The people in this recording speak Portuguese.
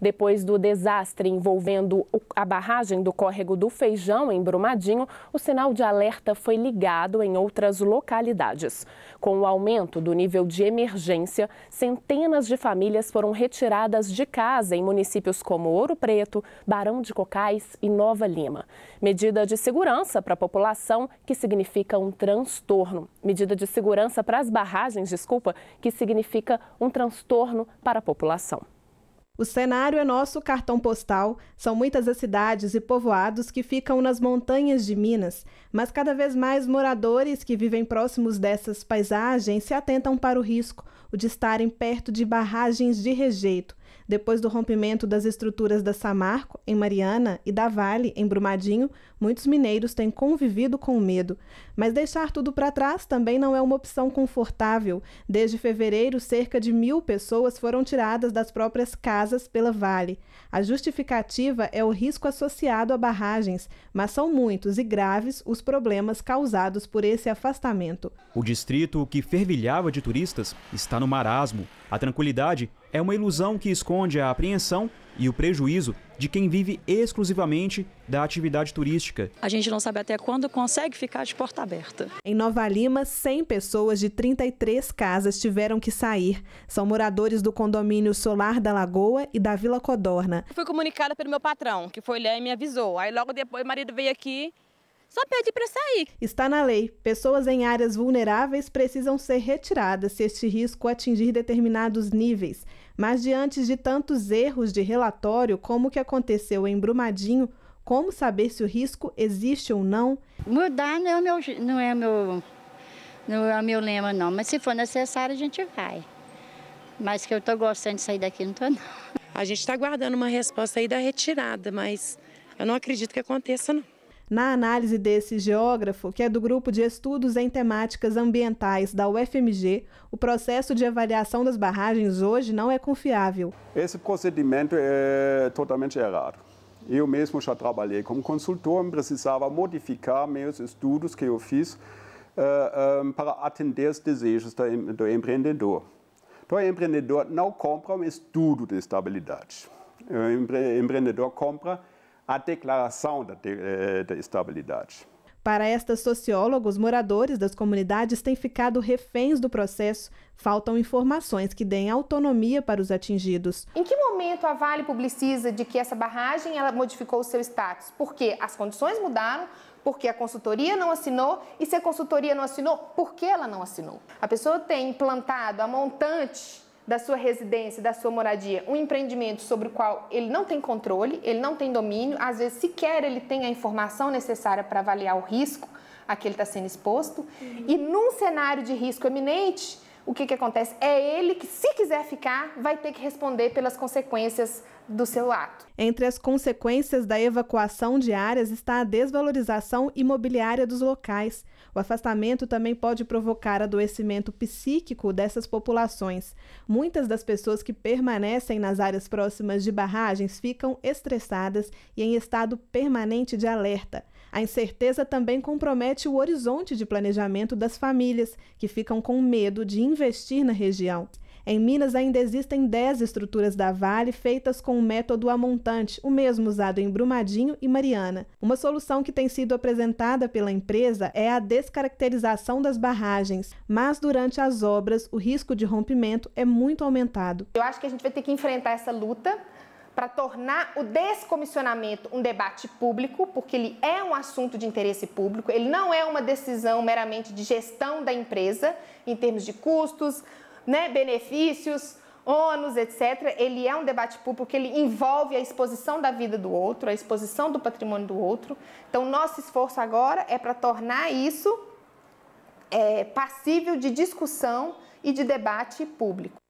Depois do desastre envolvendo a barragem do córrego do Feijão, em Brumadinho, o sinal de alerta foi ligado em outras localidades. Com o aumento do nível de emergência, centenas de famílias foram retiradas de casa em municípios como Ouro Preto, Barão de Cocais e Nova Lima. Medida de segurança para a população, que significa um transtorno. Medida de segurança para as barragens, desculpa, que significa um transtorno para a população. O cenário é nosso cartão postal, são muitas as cidades e povoados que ficam nas montanhas de Minas, mas cada vez mais moradores que vivem próximos dessas paisagens se atentam para o risco, o de estarem perto de barragens de rejeito, depois do rompimento das estruturas da Samarco, em Mariana, e da Vale, em Brumadinho, muitos mineiros têm convivido com o medo. Mas deixar tudo para trás também não é uma opção confortável. Desde fevereiro, cerca de mil pessoas foram tiradas das próprias casas pela Vale. A justificativa é o risco associado a barragens, mas são muitos e graves os problemas causados por esse afastamento. O distrito, que fervilhava de turistas, está no marasmo. A tranquilidade é uma ilusão que esconde a apreensão e o prejuízo de quem vive exclusivamente da atividade turística. A gente não sabe até quando consegue ficar de porta aberta. Em Nova Lima, 100 pessoas de 33 casas tiveram que sair. São moradores do condomínio Solar da Lagoa e da Vila Codorna. Fui comunicada pelo meu patrão, que foi lá e me avisou. Aí logo depois o marido veio aqui só pede para sair. Está na lei. Pessoas em áreas vulneráveis precisam ser retiradas se este risco atingir determinados níveis. Mas diante de tantos erros de relatório, como o que aconteceu em Brumadinho, como saber se o risco existe ou não? Mudar não é meu, não é meu, não é meu lema, não. Mas se for necessário, a gente vai. Mas que eu estou gostando de sair daqui, não estou, não. A gente está aguardando uma resposta aí da retirada, mas eu não acredito que aconteça, não. Na análise desse geógrafo, que é do grupo de estudos em temáticas ambientais da UFMG, o processo de avaliação das barragens hoje não é confiável. Esse procedimento é totalmente errado. Eu mesmo já trabalhei como consultor e precisava modificar meus estudos que eu fiz eh, eh, para atender os desejos do empreendedor. Então, o empreendedor não compra um estudo de estabilidade. O empreendedor compra a declaração da, de, eh, da estabilidade. Para estas socióloga, os moradores das comunidades têm ficado reféns do processo. Faltam informações que deem autonomia para os atingidos. Em que momento a Vale publiciza de que essa barragem ela modificou o seu status? Porque as condições mudaram, porque a consultoria não assinou e se a consultoria não assinou, por que ela não assinou? A pessoa tem implantado a montante da sua residência, da sua moradia, um empreendimento sobre o qual ele não tem controle, ele não tem domínio, às vezes sequer ele tem a informação necessária para avaliar o risco a que ele está sendo exposto, uhum. e num cenário de risco eminente, o que, que acontece? É ele que, se quiser ficar, vai ter que responder pelas consequências do seu ato. Entre as consequências da evacuação de áreas está a desvalorização imobiliária dos locais. O afastamento também pode provocar adoecimento psíquico dessas populações. Muitas das pessoas que permanecem nas áreas próximas de barragens ficam estressadas e em estado permanente de alerta. A incerteza também compromete o horizonte de planejamento das famílias, que ficam com medo de investir na região. Em Minas ainda existem 10 estruturas da Vale feitas com o método amontante, o mesmo usado em Brumadinho e Mariana. Uma solução que tem sido apresentada pela empresa é a descaracterização das barragens, mas durante as obras o risco de rompimento é muito aumentado. Eu acho que a gente vai ter que enfrentar essa luta para tornar o descomissionamento um debate público, porque ele é um assunto de interesse público, ele não é uma decisão meramente de gestão da empresa, em termos de custos, né, benefícios, ônus, etc. Ele é um debate público, ele envolve a exposição da vida do outro, a exposição do patrimônio do outro. Então, nosso esforço agora é para tornar isso é, passível de discussão e de debate público.